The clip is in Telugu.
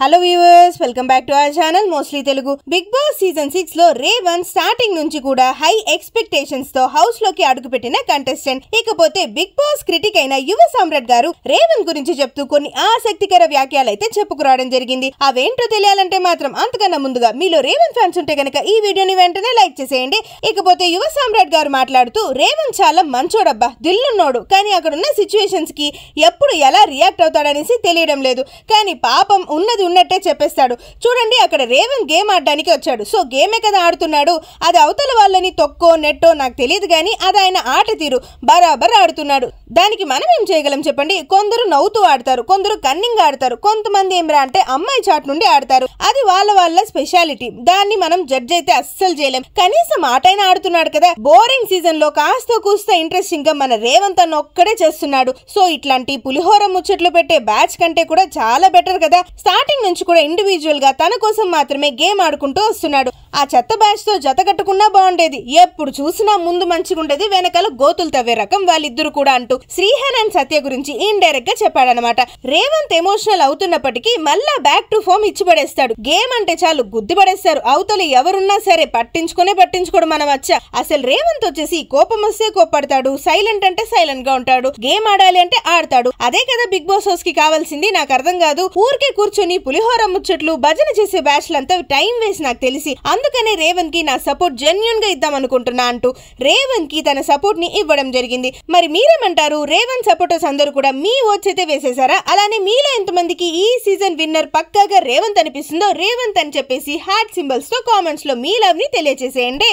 hello viewers welcome back to our channel mostly Telugu Bigg Boss season six లో రేవన్ స్టార్టింగ్ నుంచి కూడా హై ఎక్స్పెక్టేషన్స్ తో హౌస్ లోకి అడుగుపెట్టిన కంటెస్టెంట్ ఇకపోతే బిగ్ బాస్ క్రిటిక్ అయిన యువ సామ్రాట్ గారు రేవన్ గురించి చెప్తూ కొన్ని ఆసక్తికర వ్యాఖ్యలు అయితే చెప్పుకురావడం జరిగింది అవేంటో తెలియాలంటే మాత్రం అంతకన్నా ముందుగా మీలో రేవన్ ఫ్యాన్స్ ఉంటే కనుక ఈ వీడియోని వెంటనే లైక్ చేసేయండి ఇకపోతే యువ సామ్రాట్ గారు మాట్లాడుతూ రేవన్ చాలా మంచోడబ్బా దిల్లున్నోడు కానీ అక్కడ ఉన్న సిచ్యువేషన్స్ కి ఎప్పుడు ఎలా రియాక్ట్ అవుతాడనేసి తెలియడం లేదు కానీ పాపం ఉన్నది ఉన్నట్టే చెప్పేస్తాడు చూడండి అక్కడ రేవన్ గేమ్ ఆడడానికి వచ్చాడు సో గేమే కదా ఆడుతున్నాడు అది అవతల వాళ్ళని తొక్కో నెట్టో నాకు తెలియదు కానీ అది ఆయన ఆట తీరు బరాబర్ ఆడుతున్నాడు దానికి మనం ఏం చేయగలం చెప్పండి కొందరు నవ్వుతూ ఆడతారు కొందరు కన్నింగ్ ఆడతారు కొంతమంది ఏమిరా అంటే అమ్మాయి చాట్ నుండి ఆడతారు అది వాళ్ళ వాళ్ళ స్పెషాలిటీ దాన్ని మనం జడ్జ్ అయితే అస్సలు చేయలేం కనీసం ఆట ఆడుతున్నాడు కదా బోరింగ్ సీజన్ లో కాస్త కూస్త ఇంట్రెస్టింగ్ గా మన రేవంత్ అన్న ఒక్కడే చేస్తున్నాడు సో ఇట్లాంటి పులిహోర ముచ్చట్లు పెట్టే బ్యాచ్ కంటే కూడా చాలా బెటర్ కదా స్టార్టింగ్ నుంచి కూడా ఇండివిజువల్ గా తన కోసం మాత్రమే గేమ్ ఆడుకుంటూ వస్తున్నాడు ఆ చెత్త బ్యాచ్తో జతగట్టుకున్నా బాగుండేది ఎప్పుడు చూసినా ముందు మంచిగుండేది వెనకాల గోతులు తవ్వే రకం వాళ్ళిద్దరు కూడా అంటూ శ్రీహాన్ అండ్ సత్య గురించి ఇండైరెక్ట్ గా చెప్పాడనమాట రేవంత్ ఎమోషనల్ అవుతున్నప్పటికీ మళ్ళా బ్యాక్ టు ఫోమ్ ఇచ్చి పడేస్తాడు గేమ్ అంటే చాలు గుద్ది పడేస్తారు అవతల ఎవరున్నా సరే పట్టించుకునే పట్టించుకోడు మనం వచ్చా అసలు రేవంత్ వచ్చేసి కోపం వస్తే కోపడతాడు సైలెంట్ అంటే సైలెంట్ గా ఉంటాడు గేమ్ ఆడాలి అంటే ఆడతాడు అదే కదా బిగ్ బాస్ హౌస్ కి కావాల్సింది నాకు అర్థం కాదు ఊరికే కూర్చొని పులిహోర ముచ్చట్లు భజన చేసే అంతా టైం వేసి నాకు తెలిసి అందుకనే రేవంత్కి నా సపోర్ట్ జెన్యున్గా ఇద్దామనుకుంటున్నా అంటూ రేవంత్కి తన సపోర్ట్ని ఇవ్వడం జరిగింది మరి మీరేమంటారు రేవంత్ సపోర్టర్స్ అందరూ కూడా మీ అయితే వేసేసారా అలానే మీలో ఎంతమందికి ఈ సీజన్ విన్నర్ పక్కాగా రేవంత్ అనిపిస్తుందో రేవంత్ అని చెప్పేసి హార్ట్ సింబల్స్ కామెంట్స్ లో మీ ని తెలియజేసేయండి